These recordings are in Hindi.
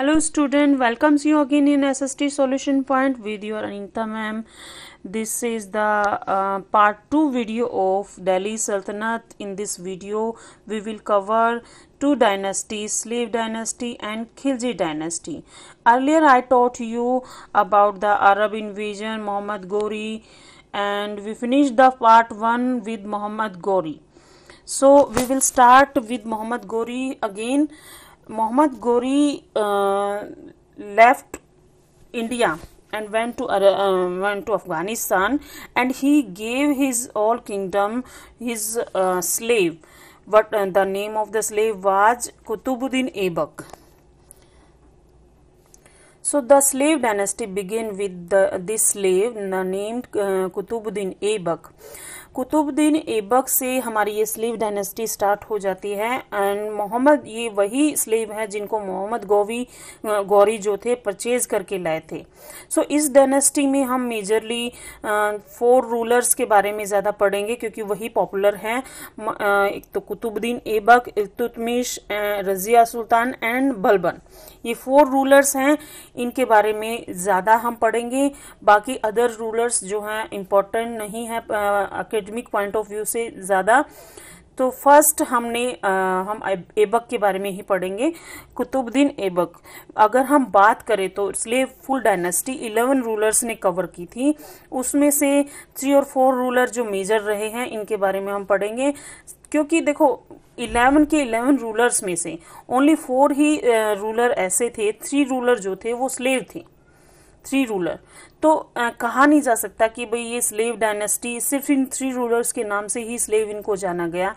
Hello student, welcomes you again in SST solution point with your Anita ma'am. This is the uh, part 2 video of Delhi Sultanate. In this video, we will cover two dynasties, Slave dynasty and Khilji dynasty. Earlier I taught you about the Arab invasion, Muhammad Ghori and we finished the part 1 with Muhammad Ghori. So we will start with Muhammad Ghori again. Mohammad Ghori uh, left India and went to uh, went to Afghanistan and he gave his all kingdom his uh, slave but uh, the name of the slave was Kutubuddin Aibak So the slave dynasty began with the, this slave named uh, Kutubuddin Aibak. Qutubuddin Aibak से हमारी ये स्लेव डायनेस्टी स्टार्ट हो जाती है एंड मोहम्मद ये वही स्लेव है जिनको मोहम्मद गौवी गौरी जो थे परचेज करके लाए थे सो so, इस डायनेस्टी में हम मेजरली फोर रूलर्स के बारे में ज़्यादा पढ़ेंगे क्योंकि वही पॉपुलर हैं uh, एक तो कुतुबुद्दीन एबक इतुतमिश रज़िया सुल्तान एंड बलबन ये फोर रूलर्स हैं इनके बारे में ज़्यादा हम पढ़ेंगे बाकी अदर रूलर्स जो हैं इम्पोर्टेंट नहीं है अकेडमिक पॉइंट ऑफ व्यू से ज़्यादा तो फर्स्ट हमने आ, हम एबक के बारे में ही पढ़ेंगे कुतुबद्दीन एबक अगर हम बात करें तो slave full dynasty eleven rulers ने कवर की थी उसमें से थ्री और फोर रूलर जो मेजर रहे हैं इनके बारे में हम पढ़ेंगे क्योंकि देखो इलेवन के इलेवन रूलर्स में से ओनली फोर ही रूलर ऐसे थे थ्री रूलर जो थे वो स्लेव थे थ्री रूलर तो आ, कहा नहीं जा सकता कि भाई ये स्लेव डायनेस्टी सिर्फ इन थ्री रूलर्स के नाम से ही स्लेव इनको जाना गया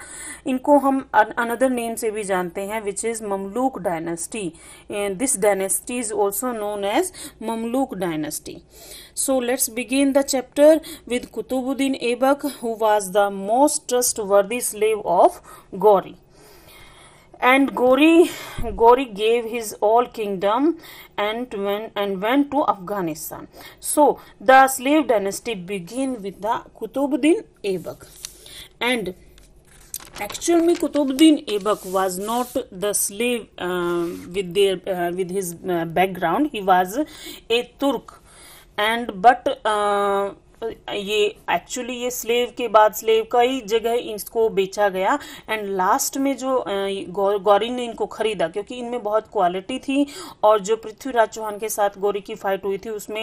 इनको हम अनदर नेम से भी जानते हैं which is Mamluk dynasty this dynasty is also known as Mamluk dynasty so let's begin the chapter with Qutubuddin Aibak who was the most trustworthy slave of Ghori And Gori, Gori gave his all kingdom and went, and went to Afghanistan. So the slave dynasty began with the Kutubuddin Aibak. And actually Kutubuddin Aibak was not the slave uh, with their uh, with his uh, background he was a Turk and but uh, ये एक्चुअली ये स्लेव के बाद स्लेव कई जगह इसको बेचा गया एंड लास्ट में जो गौरी ने इनको खरीदा क्योंकि इनमें बहुत क्वालिटी थी और जो पृथ्वीराज चौहान के साथ गौरी की फाइट हुई थी उसमें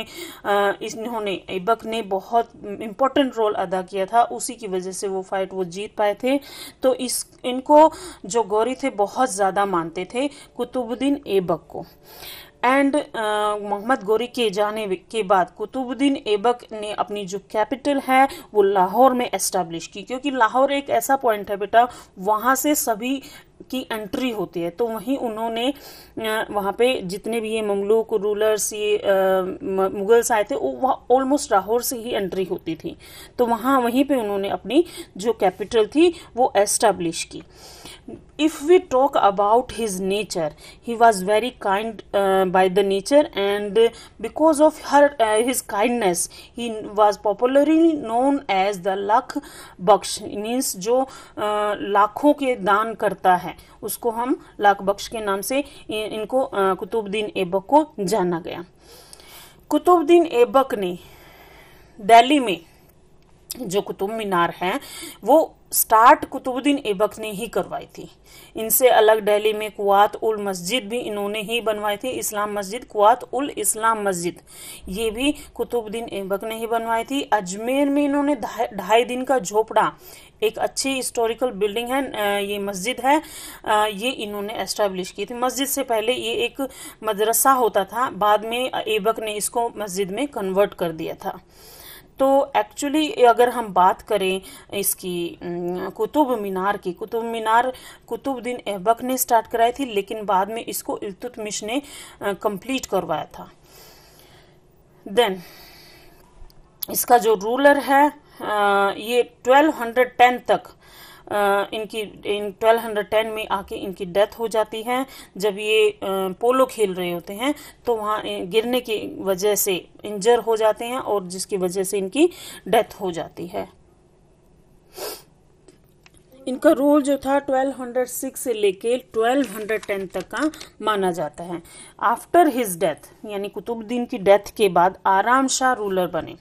इन्होंने ऐबक ने बहुत इम्पोर्टेंट रोल अदा किया था उसी की वजह से वो फाइट वो जीत पाए थे तो इस इनको जो गौरी थे बहुत ज़्यादा मानते थे कुतुबुद्दीन ऐबक को एंड मोहम्मद गोरी के जाने के बाद कुतुबुद्दीन एबक ने अपनी जो कैपिटल है वो लाहौर में एस्टेब्लिश की क्योंकि लाहौर एक ऐसा पॉइंट है बेटा वहाँ से सभी की एंट्री होती है तो वहीं उन्होंने वहाँ पे जितने भी ये ममलूक रूलर्स ये मुगल्स आए थे वो ऑलमोस्ट लाहौर से ही एंट्री होती थी तो वहाँ वहीं पे उन्होंने अपनी जो कैपिटल थी वो एस्टेब्लिश की if we talk about his nature he was very kind uh, by the nature and because of her uh, his kindness he was popularly known as the lakh baksh means jo uh, जो लाखों के दान करता है उसको हम लाख बख्श के नाम inko uh, kutubuddin Aibak ko jana gaya kutubuddin Aibak ne delhi mein जो कुतुब मीनार है वो स्टार्ट कुतुबुद्दीन ऐबक ने ही करवाई थी इनसे अलग दिल्ली में कुआत उल मस्जिद भी इन्होंने ही बनवाई थी इस्लाम मस्जिद कुआत उल इस्लाम मस्जिद ये भी कुतुबुद्दीन ऐबक ने ही बनवाई थी अजमेर में इन्होंने ढाई दिन का झोपड़ा एक अच्छी हिस्टोरिकल बिल्डिंग है ये मस्जिद है ये इन्होंने एस्टेब्लिश की थी मस्जिद से पहले ये एक मदरसा होता था बाद में ऐबक ने इसको मस्जिद में कन्वर्ट कर दिया था तो एक्चुअली अगर हम बात करें इसकी कुतुब मीनार की कुतुब मीनार कुतुबद्दीन ऐबक ने स्टार्ट कराई थी लेकिन बाद में इसको इल्तुतमिश ने कंप्लीट करवाया था देन इसका जो रूलर है ये 1210 तक इनकी इन 1210 में आके इनकी डेथ हो जाती है जब ये पोलो खेल रहे होते हैं तो वहाँ गिरने की वजह से इंजर हो जाते हैं और जिसकी वजह से इनकी डेथ हो जाती है इनका रूल जो था 1206 से लेके 1210 तक का माना जाता है आफ्टर हिज डेथ यानी कुतुबुद्दीन की डेथ के बाद आराम शाह रूलर बने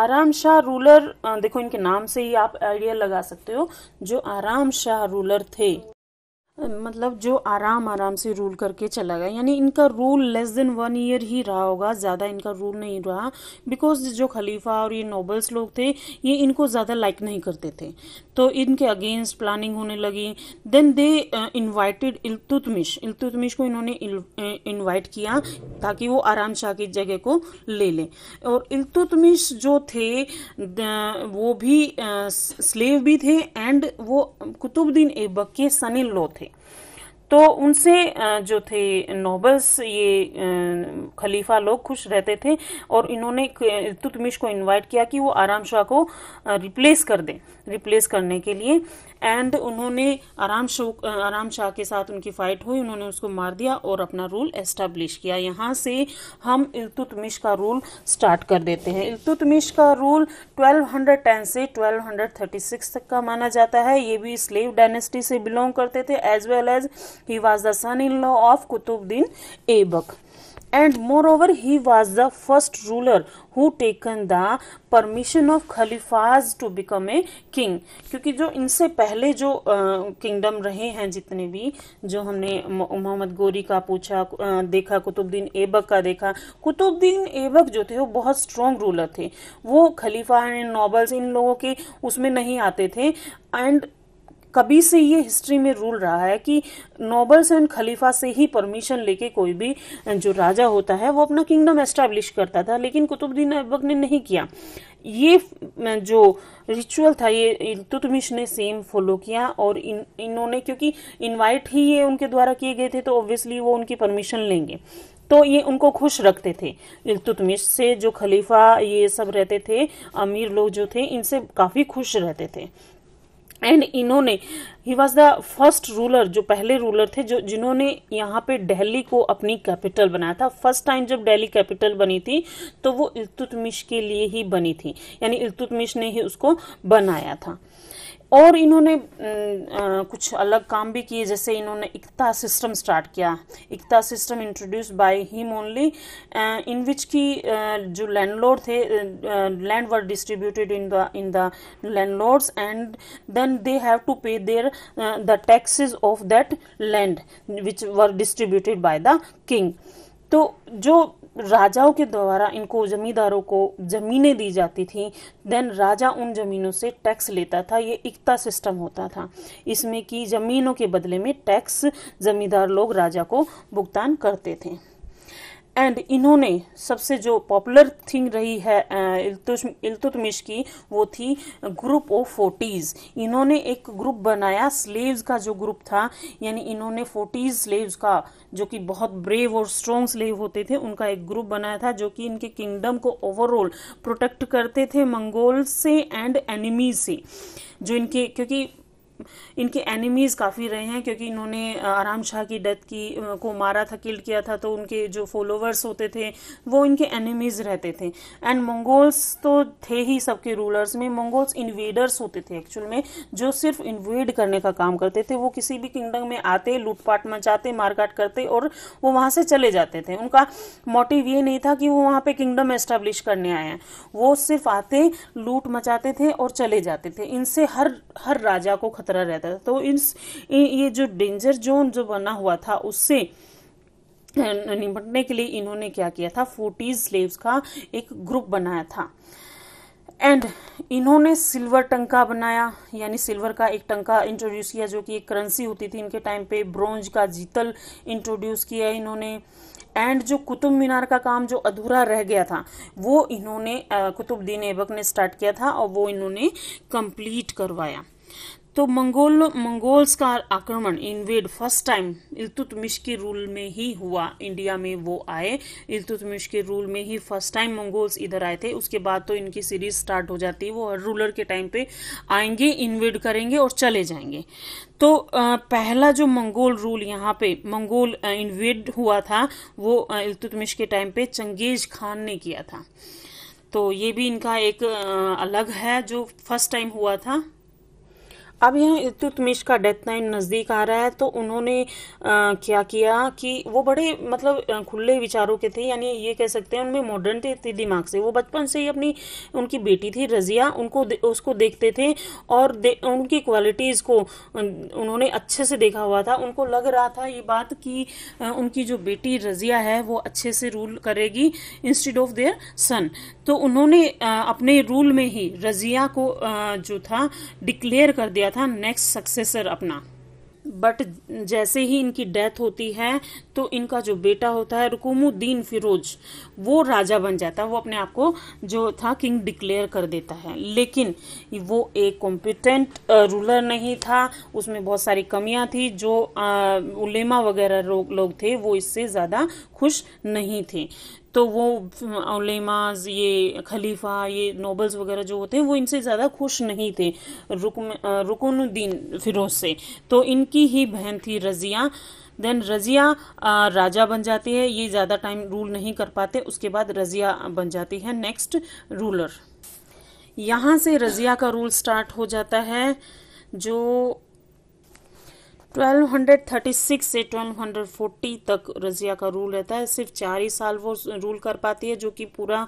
आराम शाह रूलर देखो इनके नाम से ही आप आइडिया लगा सकते हो जो आराम शाह रूलर थे मतलब जो आराम आराम से रूल करके चला गया यानी इनका rule less than one year ही रहा होगा ज़्यादा इनका रूल नहीं रहा बिकॉज जो खलीफा और ये नोबल्स लोग थे ये इनको ज़्यादा लाइक नहीं करते थे तो इनके अगेंस्ट प्लानिंग होने लगी then they invited Iltutmish Iltutmish को इन्होंने इन्वाइट uh, किया ताकि वो आराम शाह की जगह को ले लें और इल्तुतमिश जो थे वो भी स्लेव uh, भी थे एंड वो कुतुबुद्दीन ऐबक के सनी लो थे तो उनसे जो थे नोबल्स ये खलीफा लोग खुश रहते थे और इन्होंने तुतमिश को इनवाइट किया कि वो आराम शाह को रिप्लेस कर दें रिप्लेस करने के लिए एंड उन्होंने आराम आराम शाह के साथ उनकी फाइट हुई उन्होंने उसको मार दिया और अपना रूल एस्टेब्लिश किया यहाँ से हम इलतुतमिश का रूल स्टार्ट कर देते हैं इलतुतमिश का रूल 1210 से 1236 तक का माना जाता है ये भी स्लेव डायनेस्टी से बिलोंग करते थे as well as he was the son in law of Qutubuddin Aibak and moreover he was the first ruler who taken the permission of खलीफाज टू बिकम ए किंग क्योंकि जो इनसे पहले जो किंगडम uh, रहे हैं जितने भी जो हमने मोहम्मद गोरी का पूछा uh, देखा कुतुबद्दीन ऐबक का देखा कुतुबद्दीन ऐबक जो थे वो बहुत स्ट्रॉन्ग रूलर थे वो खलीफा एंड नॉबल्स इन लोगों के उसमें नहीं आते थे एंड कभी से ये हिस्ट्री में रूल रहा है कि नोबल्स एंड खलीफा से ही परमिशन लेके कोई भी जो राजा होता है वो अपना किंगडम एस्टेब्लिश करता था लेकिन कुतुबुद्दीन ऐबक ने नहीं किया ये जो रिचुअल था ये तुतमिश ने सेम फॉलो किया और इन इन्होंने क्योंकि इनवाइट ही ये उनके द्वारा किए गए थे तो ऑब्वियसली वो उनकी परमिशन लेंगे तो ये उनको खुश रखते थे इल्तुतमिश से जो खलीफा ये सब रहते थे अमीर लोग जो थे इनसे काफ़ी खुश रहते थे एंड इन्होंने he was the first ruler जो पहले रूलर थे जो जिन्होंने यहाँ पे दिल्ली को अपनी कैपिटल बनाया था फर्स्ट टाइम जब दिल्ली कैपिटल बनी थी तो वो इल्तुतमिश के लिए ही बनी थी यानी इल्तुतमिश ने ही उसको बनाया था और इन्होंने कुछ अलग काम भी किए जैसे इन्होंने इकता सिस्टम स्टार्ट किया इकता system introduce by him only in which की जो लैंडलॉर्ड थे land were distributed in the in the landlords and then they have to pay their the taxes of that land which were distributed by the king तो जो राजाओं के द्वारा इनको जमींदारों को जमीनें दी जाती थी देन राजा उन जमीनों से टैक्स लेता था ये इकता सिस्टम होता था इसमें कि जमीनों के बदले में टैक्स जमींदार लोग राजा को भुगतान करते थे एंड इन्होंने सबसे जो पॉपुलर थिंग रही है इल्तुतमिश की वो थी ग्रुप ऑफ फोर्टीज़ इन्होंने एक ग्रुप बनाया स्लेव्स का जो ग्रुप था यानी इन्होंने फोर्टीज़ स्लेव्स का जो कि बहुत ब्रेव और स्ट्रॉन्ग स्लेव होते थे उनका एक ग्रुप बनाया था जो कि इनके किंगडम को ओवरऑल प्रोटेक्ट करते थे मंगोल से एंड एनिमी से जो इनके क्योंकि इनके एनिमीज़ काफ़ी रहे हैं क्योंकि इन्होंने आराम शाह की डेथ की को मारा था किल्ड किया था तो उनके जो फॉलोवर्स होते थे वो इनके एनिमीज़ रहते थे एंड मंगोल्स तो थे ही सबके रूलर्स में मंगोल्स इन्वेडर्स होते थे एक्चुअल में जो सिर्फ इन्वेड करने का काम करते थे वो किसी भी किंगडम में आते लूटपाट मचाते मारकाट करते और वो वहाँ से चले जाते थे उनका मोटिव ये नहीं था कि वो वहाँ पे किंगडम एस्टेब्लिश करने आए हैं वो सिर्फ आते लूट मचाते थे और चले जाते थे इनसे हर हर राजा को खतरा खतरा रहता था तो इन ये जो डेंजर जोन जो बना हुआ था उससे निपटने के लिए इन्होंने क्या किया था फोर्टीज स्लेव्स का एक ग्रुप बनाया था एंड इन्होंने सिल्वर टंका बनाया यानी सिल्वर का एक टंका इंट्रोड्यूस किया जो कि एक करेंसी होती थी इनके टाइम पे ब्रोंज का जीतल इंट्रोड्यूस किया इन्होंने एंड जो कुतुब मीनार का काम जो अधूरा रह गया था वो इन्होंने कुतुबद्दीन ऐबक ने स्टार्ट किया था और वो इन्होंने कंप्लीट करवाया तो मंगोल मंगोल्स का आक्रमण इन्वेड फर्स्ट टाइम इल्तुतमिश के रूल में ही हुआ इंडिया में वो आए इल्तुतमिश के रूल में ही फर्स्ट टाइम मंगोल्स इधर आए थे उसके बाद तो इनकी सीरीज स्टार्ट हो जाती है वो हर रूलर के टाइम पे आएंगे इन्वेड करेंगे और चले जाएंगे तो पहला जो मंगोल रूल यहाँ पे मंगोल इन्वेड हुआ था वो इल्तुतमिश के टाइम पे चंगेज खान ने किया था तो ये भी इनका एक अलग है जो फर्स्ट टाइम हुआ था अब यहाँ इद्युत मिश का डेथ नाइन नज़दीक आ रहा है तो उन्होंने आ, क्या किया कि वो बड़े मतलब खुले विचारों के थे यानी ये कह सकते हैं उनमें थे थी दिमाग से वो बचपन से ही अपनी उनकी बेटी थी रज़िया उनको दे, उसको देखते थे और दे, उनकी क्वालिटीज़ को उन्होंने अच्छे से देखा हुआ था उनको लग रहा था ये बात कि उनकी जो बेटी रज़िया है वो अच्छे से रूल करेगी इंस्टीड ऑफ देयर सन तो उन्होंने अपने रूल में ही रज़िया को जो था डिक्लेयर कर दिया गया था नेक्स्ट सक्सेसर अपना बट जैसे ही इनकी डेथ होती है तो इनका जो बेटा होता है रुकुमुद्दीन फिरोज वो राजा बन जाता है वो अपने आप को जो था किंग डिक्लेयर कर देता है लेकिन वो एक कॉम्पिटेंट रूलर नहीं था उसमें बहुत सारी कमियां थी जो आ, उलेमा वगैरह लोग थे वो इससे ज़्यादा खुश नहीं थे तो वो उलेमाज ये खलीफा ये नोबल्स वगैरह जो होते हैं वो इनसे ज़्यादा खुश नहीं थे रुक रुकनुद्दीन फिरोज से तो इनकी ही बहन थी रज़िया देन रज़िया राजा बन जाती है ये ज़्यादा टाइम रूल नहीं कर पाते उसके बाद रज़िया बन जाती है नेक्स्ट रूलर यहाँ से रज़िया का रूल स्टार्ट हो जाता है जो 1236 से 1240 तक रजिया का रूल रहता है सिर्फ चार ही साल वो रूल कर पाती है जो कि पूरा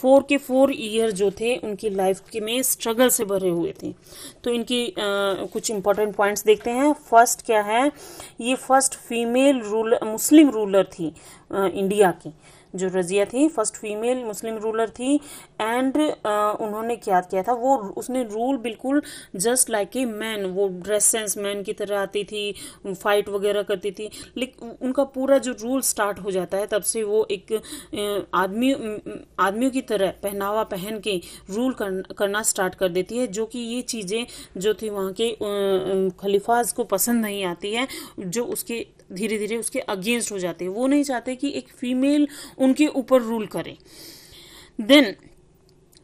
फोर के फोर ईयर जो थे उनकी लाइफ के में स्ट्रगल से भरे हुए थे तो इनकी आ, कुछ इंपॉर्टेंट पॉइंट्स देखते हैं फर्स्ट क्या है ये first female ruler Muslim ruler थी आ, इंडिया की जो रज़िया थी फर्स्ट फीमेल मुस्लिम रूलर थी एंड उन्होंने क्या किया था वो उसने रूल बिल्कुल जस्ट लाइक ए मैन वो ड्रेस सेंस मैन की तरह आती थी फाइट वगैरह करती थी लेकिन उनका पूरा जो रूल स्टार्ट हो जाता है तब से वो एक आदमी आदमियों की तरह पहनावा पहन के रूल कर करना स्टार्ट कर देती है जो कि ये चीज़ें जो थी वहाँ के खलीफाज को पसंद नहीं आती है जो उसके धीरे धीरे उसके अगेंस्ट हो जाते हैं वो नहीं चाहते कि एक फीमेल उनके ऊपर रूल करें देन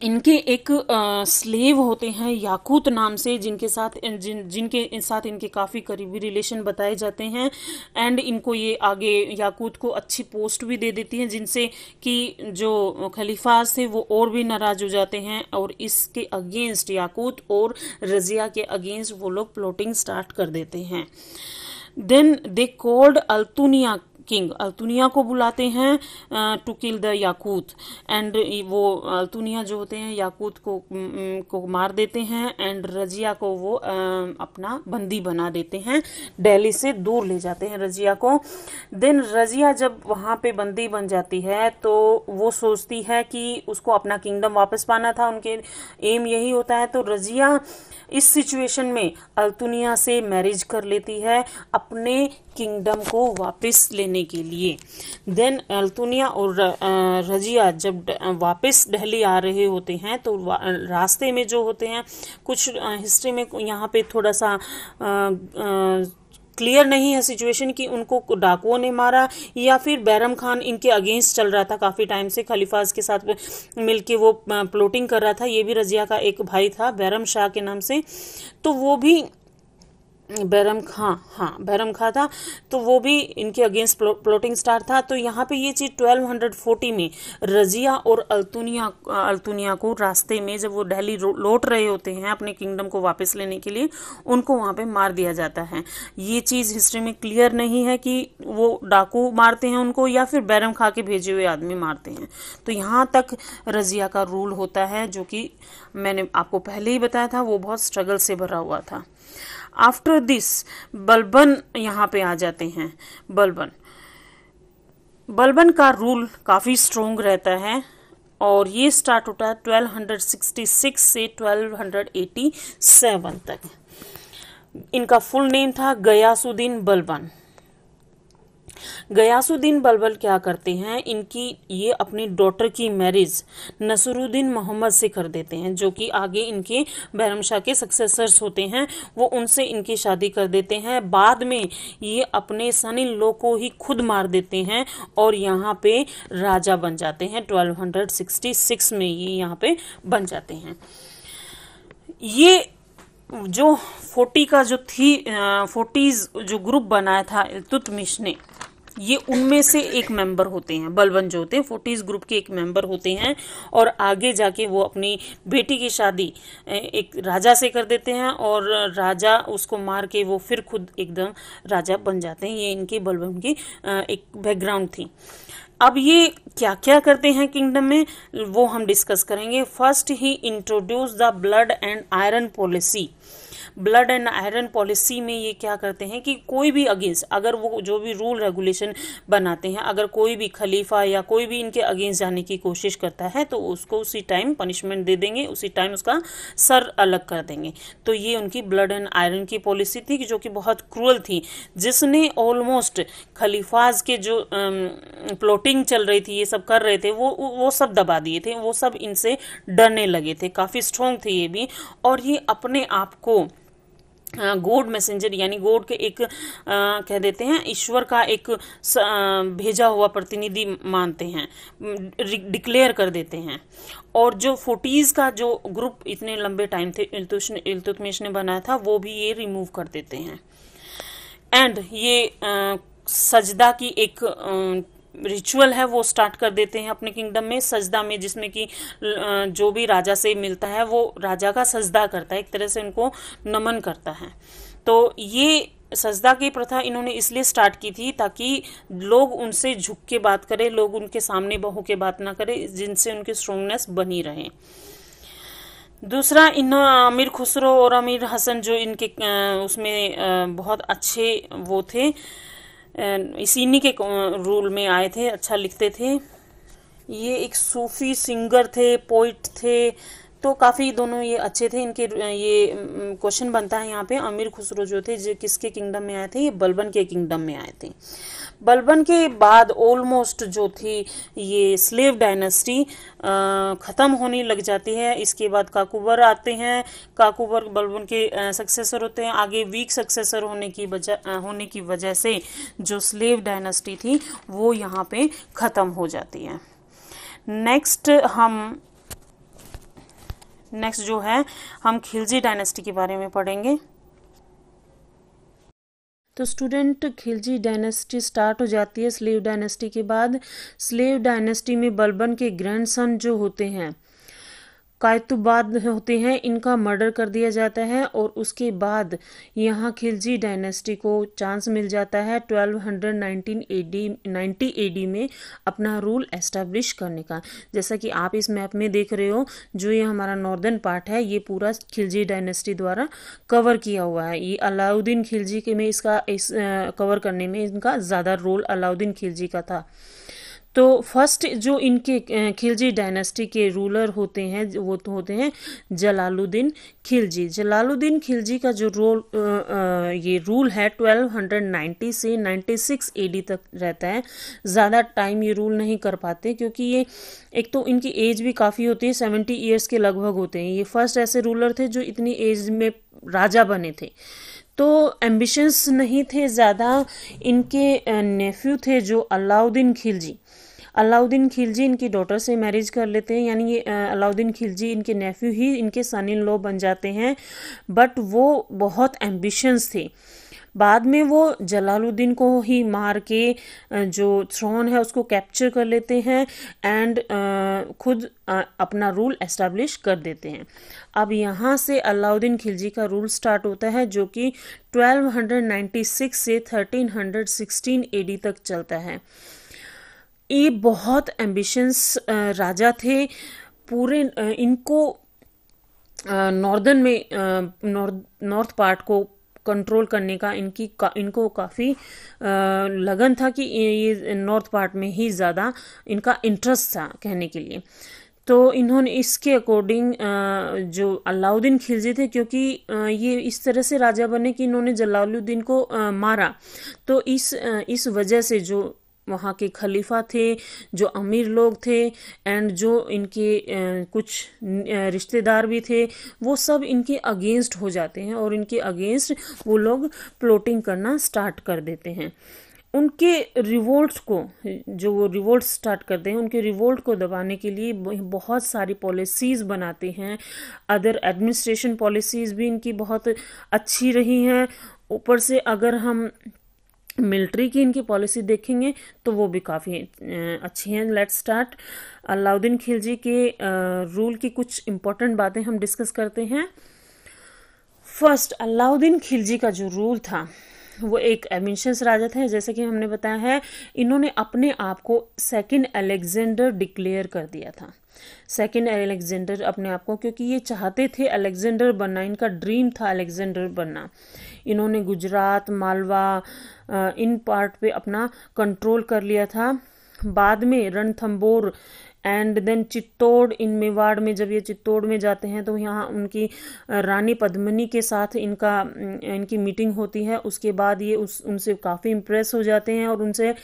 इनके एक आ, स्लेव होते हैं याकूत नाम से जिनके साथ जिन जिनके साथ इनके काफ़ी करीबी रिलेशन बताए जाते हैं एंड इनको ये आगे याकूत को अच्छी पोस्ट भी दे देती हैं जिनसे कि जो खलीफाज थे वो और भी नाराज हो जाते हैं और इसके अगेंस्ट याकूत और रजिया के अगेंस्ट वो लोग प्लॉटिंग स्टार्ट कर देते हैं then they called Altunia king Altunia को बुलाते हैं to kill the Yakut and वो अल्तुनिया जो होते हैं याकूत को को मार देते हैं एंड रजिया को वो अपना बंदी बना देते हैं दिल्ली से दूर ले जाते हैं रजिया को देन रजिया जब वहाँ पे बंदी बन जाती है तो वो सोचती है कि उसको अपना किंगडम वापस पाना था उनके एम यही होता है तो रजिया इस सिचुएशन में अल्तुनिया से मैरिज कर लेती है अपने किंगडम को वापस लेने करने के लिए देन अल्तुनिया और रजिया जब वापस दिल्ली आ रहे होते हैं तो रास्ते में जो होते हैं कुछ हिस्ट्री में यहाँ पे थोड़ा सा आ, आ, क्लियर नहीं है सिचुएशन कि उनको डाकुओं ने मारा या फिर बैरम खान इनके अगेंस्ट चल रहा था काफ़ी टाइम से खलीफाज के साथ मिलके वो प्लोटिंग कर रहा था ये भी रजिया का एक भाई था बैरम शाह के नाम से तो वो भी बैरम खां हाँ बैरम खां था तो वो भी इनके अगेंस्ट प्लो, प्लोटिंग स्टार था तो यहाँ पे ये चीज़ 1240 में रजिया और अल्तुनिया अल्तुनिया को रास्ते में जब वो दिल्ली लौट रहे होते हैं अपने किंगडम को वापस लेने के लिए उनको वहाँ पे मार दिया जाता है ये चीज़ हिस्ट्री में क्लियर नहीं है कि वो डाकू मारते हैं उनको या फिर बैरम खां के भेजे हुए आदमी मारते हैं तो यहाँ तक रजिया का रूल होता है जो कि मैंने आपको पहले ही बताया था वो बहुत स्ट्रगल से भरा हुआ था आफ्टर दिस बलबन यहाँ पे आ जाते हैं बलबन बलबन का रूल काफ़ी स्ट्रोंग रहता है और ये स्टार्ट होता है 1266 से 1287 तक इनका फुल नेम था गयासुद्दीन बलबन गयासुद्दीन बलबल क्या करते हैं इनकी ये अपनी डॉटर की मैरिज नसरुद्दीन मोहम्मद से कर देते हैं जो कि आगे इनके बैरम शाह के सक्सेसर्स होते हैं वो उनसे इनकी शादी कर देते हैं बाद में ये अपने सन इन लो को ही खुद मार देते हैं और यहाँ पे राजा बन जाते हैं 1266 में ये यहाँ पे बन जाते हैं ये जो फोर्टी का जो थी फोर्टीज जो ग्रुप बनाया था इलतुतमिश ने ये उनमें से एक मेंबर होते हैं बलबन जो होते हैं फोर्टीज ग्रुप के एक मेंबर होते हैं और आगे जाके वो अपनी बेटी की शादी एक राजा से कर देते हैं और राजा उसको मार के वो फिर खुद एकदम राजा बन जाते हैं ये इनके बलबन की एक बैकग्राउंड थी अब ये क्या क्या करते हैं किंगडम में वो हम डिस्कस करेंगे first he introduce the blood and iron policy blood and iron policy में ये क्या करते हैं कि कोई भी अगेंस्ट अगर वो जो भी रूल रेगुलेशन बनाते हैं अगर कोई भी खलीफा या कोई भी इनके अगेंस्ट जाने की कोशिश करता है तो उसको उसी टाइम पनिशमेंट दे देंगे उसी टाइम उसका सर अलग कर देंगे तो ये उनकी ब्लड एंड आयरन की पॉलिसी थी जो कि बहुत क्रूअल थी जिसने ऑलमोस्ट खलीफाज के जो प्लॉटिंग चल रही थी ये सब कर रहे थे वो वो सब दबा दिए थे वो सब इनसे डरने लगे थे काफ़ी स्ट्रोंग थे ये भी और ये अपने आप को गोड मैसेंजर यानी गोड के एक आ, कह देते हैं ईश्वर का एक आ, भेजा हुआ प्रतिनिधि मानते हैं डिक्लेयर कर देते हैं और जो फोर्टीज का जो ग्रुप इतने लंबे टाइम थे इल्तुतमेश ने बनाया था वो भी ये रिमूव कर देते हैं एंड ये आ, सजदा की एक रिचुअल है वो स्टार्ट कर देते हैं अपने किंगडम में सजदा में जिसमें कि जो भी राजा से मिलता है वो राजा का सजदा करता है एक तरह से उनको नमन करता है तो ये सजदा की प्रथा इन्होंने इसलिए स्टार्ट की थी ताकि लोग उनसे झुक के बात करें लोग उनके सामने बहु के बात ना करें जिनसे उनकी स्ट्रोंगनेस बनी रहे दूसरा इन अमीर खुसरो और अमीर हसन जो इनके उसमें बहुत अच्छे वो थे इसी के रूल में आए थे अच्छा लिखते थे ये एक सूफी सिंगर थे पोइट थे तो काफ़ी दोनों ये अच्छे थे इनके ये क्वेश्चन बनता है यहाँ पे अमीर खुसरो जो थे जो किसके किंगडम में आए थे ये बलबन के किंगडम में आए थे बलबन के बाद ऑलमोस्ट जो थी ये स्लेव डायनेस्टी ख़त्म होने लग जाती है इसके बाद काकूबर आते हैं काकूबर बलबन के सक्सेसर होते हैं आगे वीक सक्सेसर होने की वजह होने की वजह से जो स्लेव डायनेस्टी थी वो यहाँ पे ख़त्म हो जाती है नेक्स्ट हम नेक्स्ट जो है हम खिलजी डायनेस्टी के बारे में पढ़ेंगे तो स्टूडेंट खिलजी डायनेस्टी स्टार्ट हो जाती है स्लेव डायनेस्टी के बाद स्लेव डायनेस्टी में बलबन के ग्रैंडसन जो होते हैं कायतुबाद तो होते हैं इनका मर्डर कर दिया जाता है और उसके बाद यहाँ खिलजी डायनेस्टी को चांस मिल जाता है 1219 एडी 90 एडी में अपना रूल एस्टेब्लिश करने का जैसा कि आप इस मैप में देख रहे हो जो ये हमारा नॉर्दर्न पार्ट है ये पूरा खिलजी डायनेस्टी द्वारा कवर किया हुआ है ये अलाउद्दीन खिलजी के में इसका इस आ, कवर करने में इनका ज़्यादा रोल अलाउद्दीन खिलजी का था तो फर्स्ट जो इनके खिलजी डायनेस्टी के रूलर होते हैं वो तो होते हैं जलालुद्दीन खिलजी जलालुद्दीन खिलजी का जो रोल आ, ये रूल है 1290 से 96 एडी तक रहता है ज़्यादा टाइम ये रूल नहीं कर पाते क्योंकि ये एक तो इनकी एज भी काफ़ी होती है सेवेंटी ईयर्स के लगभग होते हैं ये फर्स्ट ऐसे रूलर थे जो इतनी एज में राजा बने थे तो एम्बिशंस नहीं थे ज़्यादा इनके नेफ्यू थे जो अलाउद्दीन खिलजी अलाउद्दीन खिलजी इनकी डॉटर से मैरिज कर लेते हैं यानी ये अलाउद्दीन खिलजी इनके नेफ्यू ही इनके सन इन लॉ बन जाते हैं बट वो बहुत एम्बिशंस थे बाद में वो जलालुद्दीन को ही मार के जो थ्रोन है उसको कैप्चर कर लेते हैं एंड खुद अपना रूल एस्टेब्लिश कर देते हैं अब यहाँ से अलाउद्दीन खिलजी का रूल स्टार्ट होता है जो कि 1296 से 1316 एडी तक चलता है ये बहुत एम्बिशंस राजा थे पूरे इनको नॉर्दर्न में नॉर्थ पार्ट को कंट्रोल करने का इनकी का, इनको काफ़ी लगन था कि ये नॉर्थ पार्ट में ही ज़्यादा इनका इंटरेस्ट था कहने के लिए तो इन्होंने इसके अकॉर्डिंग जो अलाउद्दीन खिलजी थे क्योंकि ये इस तरह से राजा बने कि इन्होंने जलालुद्दीन को मारा तो इस इस वजह से जो वहाँ के खलीफा थे जो अमीर लोग थे एंड जो इनके कुछ रिश्तेदार भी थे वो सब इनके अगेंस्ट हो जाते हैं और इनके अगेंस्ट वो लोग प्लोटिंग करना स्टार्ट कर देते हैं उनके रिवोल्ट को जो वो रिवोल्ट स्टार्ट करते हैं उनके रिवोल्ट को दबाने के लिए बहुत सारी पॉलिसीज़ बनाते हैं अदर एडमिनिस्ट्रेशन पॉलिसीज़ भी इनकी बहुत अच्छी रही हैं ऊपर से अगर हम मिलिट्री की इनकी पॉलिसी देखेंगे तो वो भी काफ़ी अच्छी हैं लेट स्टार्ट अलाउद्दीन खिलजी के रूल की कुछ इम्पोर्टेंट बातें हम डिस्कस करते हैं फर्स्ट अलाउद्दीन खिलजी का जो रूल था वो एक एमिशंस राजा थे जैसे कि हमने बताया है इन्होंने अपने आप को सेकंड अलेक्जेंडर डिक्लेयर कर दिया था सेकंड अलेक्जेंडर अपने आप को क्योंकि ये चाहते थे अलेक्जेंडर बनना इनका ड्रीम था अलेक्जेंडर बनना इन्होंने गुजरात मालवा इन पार्ट पे अपना कंट्रोल कर लिया था बाद में Ranthambore and then Chittor in Mewar में जब ये चित्तौड़ में जाते हैं तो यहाँ उनकी रानी पद्मनी के साथ इनका इनकी मीटिंग होती है उसके बाद ये उस उनसे काफ़ी इम्प्रेस हो जाते हैं और उनसे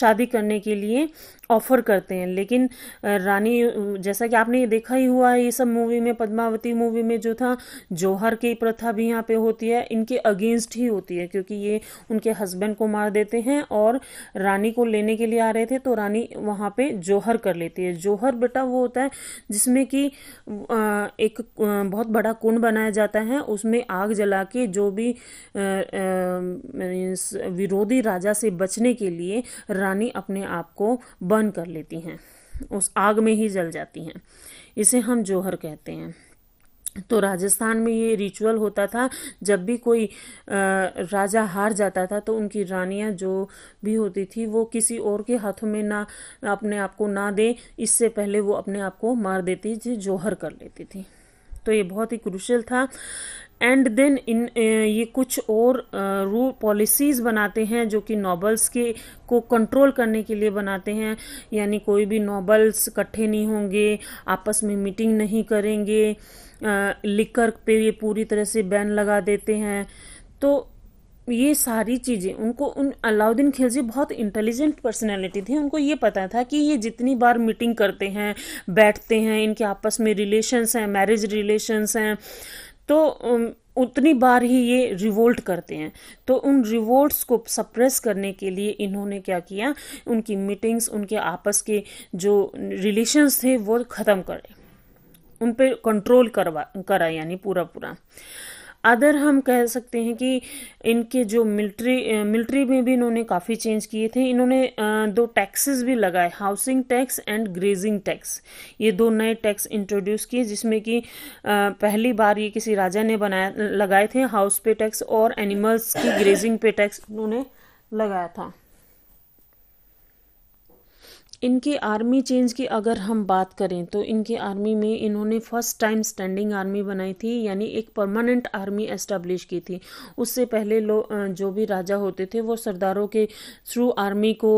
शादी करने के लिए ऑफर करते हैं लेकिन रानी जैसा कि आपने ये देखा ही हुआ है ये सब मूवी में पद्मावती मूवी में जो था जौहर की प्रथा भी यहाँ पे होती है इनके अगेंस्ट ही होती है क्योंकि ये उनके हस्बैंड को मार देते हैं और रानी को लेने के लिए आ रहे थे तो रानी वहाँ पे जौहर कर लेती है जोहर बेटा वो होता है जिसमें कि एक बहुत बड़ा कुंड बनाया जाता है उसमें आग जला के जो भी विरोधी राजा से बचने के लिए रानी अपने आप को बर्न कर लेती हैं उस आग में ही जल जाती हैं इसे हम जोहर कहते हैं तो राजस्थान में ये रिचुअल होता था जब भी कोई आ, राजा हार जाता था तो उनकी रानियां जो भी होती थी वो किसी और के हाथों में ना अपने आप को ना दें इससे पहले वो अपने आप को मार देती थी जोहर कर लेती थी तो ये बहुत ही क्रूशल था एंड देन इन ये कुछ और रूल eh, पॉलिसीज़ बनाते हैं जो कि नॉबल्स के को कंट्रोल करने के लिए बनाते हैं यानी कोई भी नॉबल्स इकट्ठे नहीं होंगे आपस में मीटिंग नहीं करेंगे लिकर eh, पे ये पूरी तरह से बैन लगा देते हैं तो ये सारी चीज़ें उनको उन अलाउद्दीन खिलजी बहुत इंटेलिजेंट पर्सनैलिटी थी उनको ये पता था कि ये जितनी बार मीटिंग करते हैं बैठते हैं इनके आपस में रिलेशंस हैं मैरिज रिलेशंस हैं तो उतनी बार ही ये रिवोल्ट करते हैं तो उन रिवोल्ट्स को सप्रेस करने के लिए इन्होंने क्या किया उनकी मीटिंग्स उनके आपस के जो रिलेशंस थे वो ख़त्म करे उन पर कंट्रोल करवा करा यानी पूरा पूरा अदर हम कह सकते हैं कि इनके जो मिलिट्री मिलिट्री में भी इन्होंने काफ़ी चेंज किए थे इन्होंने दो टैक्सेस भी लगाए housing tax and grazing tax ये दो नए टैक्स इंट्रोड्यूस किए जिसमें कि पहली बार ये किसी राजा ने बनाया लगाए थे हाउस पे टैक्स और एनिमल्स की ग्रेजिंग पे टैक्स इन्होंने लगाया था इनके आर्मी चेंज की अगर हम बात करें तो इनके आर्मी में इन्होंने फर्स्ट टाइम स्टैंडिंग आर्मी बनाई थी यानी एक परमानेंट आर्मी एस्टेब्लिश की थी उससे पहले लोग जो भी राजा होते थे वो सरदारों के थ्रू आर्मी को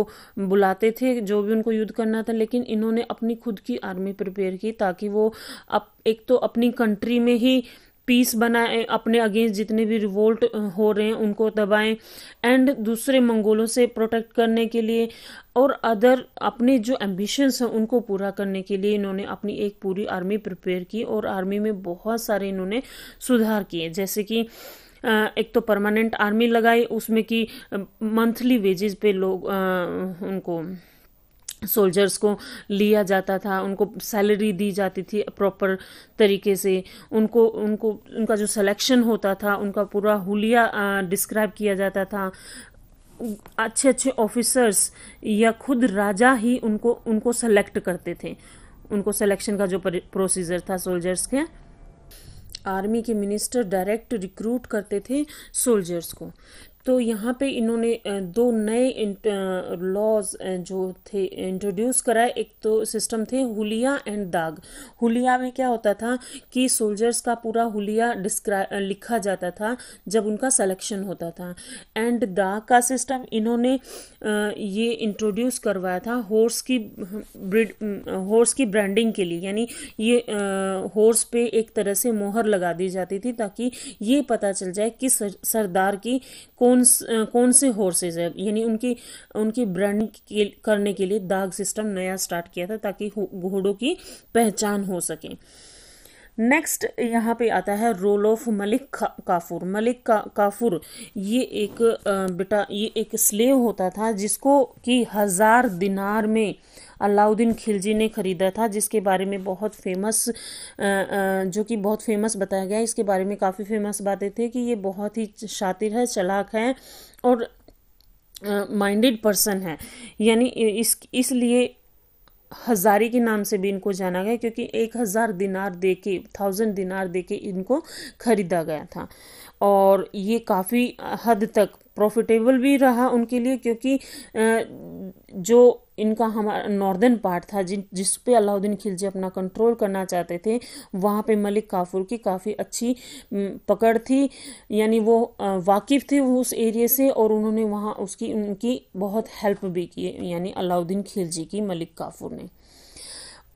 बुलाते थे जो भी उनको युद्ध करना था लेकिन इन्होंने अपनी खुद की आर्मी प्रिपेयर की ताकि वो अप, एक तो अपनी कंट्री में ही पीस बनाए अपने अगेंस्ट जितने भी रिवोल्ट हो रहे हैं उनको दबाएं एंड दूसरे मंगोलों से प्रोटेक्ट करने के लिए और अदर अपने जो एम्बिशंस हैं उनको पूरा करने के लिए इन्होंने अपनी एक पूरी आर्मी प्रिपेयर की और आर्मी में बहुत सारे इन्होंने सुधार किए जैसे कि एक तो परमानेंट आर्मी लगाई उसमें कि मंथली वेजेस पे लोग उनको सोल्जर्स को लिया जाता था उनको सैलरी दी जाती थी प्रॉपर तरीके से उनको उनको उनका जो सिलेक्शन होता था उनका पूरा हुलिया डिस्क्राइब किया जाता था अच्छे अच्छे ऑफिसर्स या खुद राजा ही उनको उनको सेलेक्ट करते थे उनको सिलेक्शन का जो प्रोसीजर था सोल्जर्स के आर्मी के मिनिस्टर डायरेक्ट रिक्रूट करते थे सोल्जर्स को तो यहाँ पे इन्होंने दो नए लॉज जो थे इंट्रोड्यूस कराए एक तो सिस्टम थे हुलिया एंड दाग हुलिया में क्या होता था कि सोल्जर्स का पूरा हुलिया लिखा जाता था जब उनका सलेक्शन होता था एंड दाग का सिस्टम इन्होंने ये इंट्रोड्यूस करवाया था हॉर्स की ब्रिड हॉर्स की ब्रांडिंग के लिए यानी ये हॉर्स पे एक तरह से मोहर लगा दी जाती थी ताकि ये पता चल जाए कि सरदार की कौन कौन कौन से हॉर्सेज है यानी उनकी उनकी ब्रांड करने के लिए दाग सिस्टम नया स्टार्ट किया था ताकि घोड़ों की पहचान हो सके नेक्स्ट यहाँ पे आता है रोल ऑफ मलिक का, काफूर मलिक का, काफूर ये एक बेटा ये एक स्लेव होता था जिसको कि हजार दिनार में अलाउद्दीन खिलजी ने ख़रीदा था जिसके बारे में बहुत फेमस जो कि बहुत फेमस बताया गया इसके बारे में काफ़ी फेमस बातें थे कि ये बहुत ही शातिर है चलाक है और माइंडेड पर्सन है यानी इस इसलिए हज़ारी के नाम से भी इनको जाना गया क्योंकि एक हज़ार दिनार दे के थाउजेंड दिनार दे के इनको ख़रीदा गया था और ये काफ़ी हद तक प्रॉफिटेबल भी रहा उनके लिए क्योंकि जो इनका हमारा नॉर्दर्न पार्ट था जिन जिस पे अलाउद्दीन खिलजी अपना कंट्रोल करना चाहते थे वहाँ पे मलिक काफूर की काफ़ी अच्छी पकड़ थी यानी वो वाकिफ थे वो उस एरिए से और उन्होंने वहाँ उसकी उनकी बहुत हेल्प भी की यानी अलाउद्दीन खिलजी की मलिक काफूर ने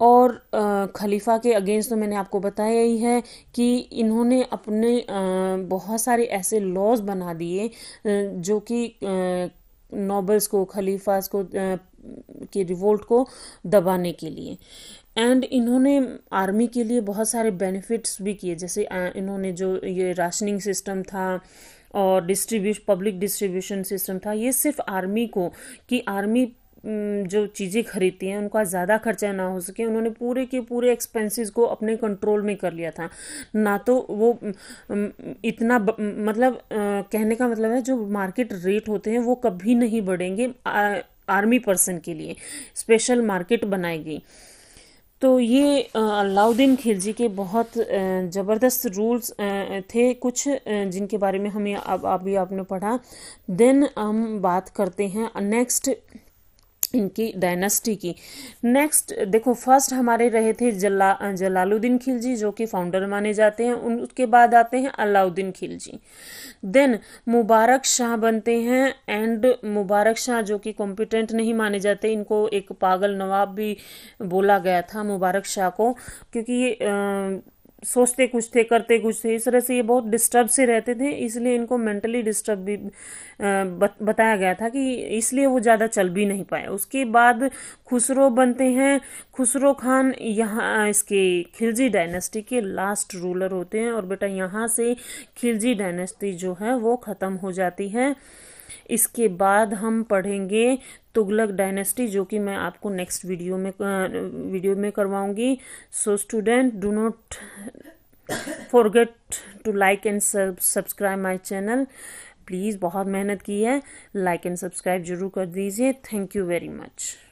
और खलीफा के अगेंस्ट तो मैंने आपको बताया ही है कि इन्होंने अपने बहुत सारे ऐसे लॉज बना दिए जो कि नॉबल्स को खलीफाज को के रिवोल्ट को दबाने के लिए एंड इन्होंने आर्मी के लिए बहुत सारे बेनिफिट्स भी किए जैसे इन्होंने जो ये राशनिंग सिस्टम था और डिस्ट्रीब्यूश पब्लिक डिस्ट्रीब्यूशन सिस्टम था ये सिर्फ आर्मी को कि आर्मी जो चीज़ें खरीदती हैं उनका ज़्यादा खर्चा ना हो सके उन्होंने पूरे के पूरे एक्सपेंसेस को अपने कंट्रोल में कर लिया था ना तो वो इतना मतलब कहने का मतलब है जो मार्केट रेट होते हैं वो कभी नहीं बढ़ेंगे आर्मी पर्सन के लिए स्पेशल मार्केट बनाई गई तो ये अलाउद्दीन खिलजी के बहुत ज़बरदस्त रूल्स थे कुछ जिनके बारे में हमें अब अभी आपने पढ़ा देन हम बात करते हैं नेक्स्ट इनकी डायनेस्टी की नेक्स्ट देखो फर्स्ट हमारे रहे थे जला जलालुद्दीन खिलजी जो कि फाउंडर माने जाते हैं उन उसके बाद आते हैं अलाउद्दीन खिलजी देन मुबारक शाह बनते हैं एंड मुबारक शाह जो कि कॉम्पिटेंट नहीं माने जाते इनको एक पागल नवाब भी बोला गया था मुबारक शाह को क्योंकि ये आ, सोचते कुछ थे करते कुछ थे इस तरह से ये बहुत डिस्टर्ब से रहते थे इसलिए इनको मेंटली डिस्टर्ब भी बताया गया था कि इसलिए वो ज़्यादा चल भी नहीं पाए उसके बाद खुसरो बनते हैं खुसरो खान यहाँ इसके खिलजी डायनेस्टी के लास्ट रूलर होते हैं और बेटा यहाँ से खिलजी डायनेस्टी जो है वो ख़त्म हो जाती है इसके बाद हम पढ़ेंगे तुगलक डायनेस्टी जो कि मैं आपको नेक्स्ट वीडियो में वीडियो में करवाऊंगी so student do not forget to like and subscribe my channel please बहुत मेहनत की है लाइक एंड सब्सक्राइब जरूर कर दीजिए थैंक यू वेरी मच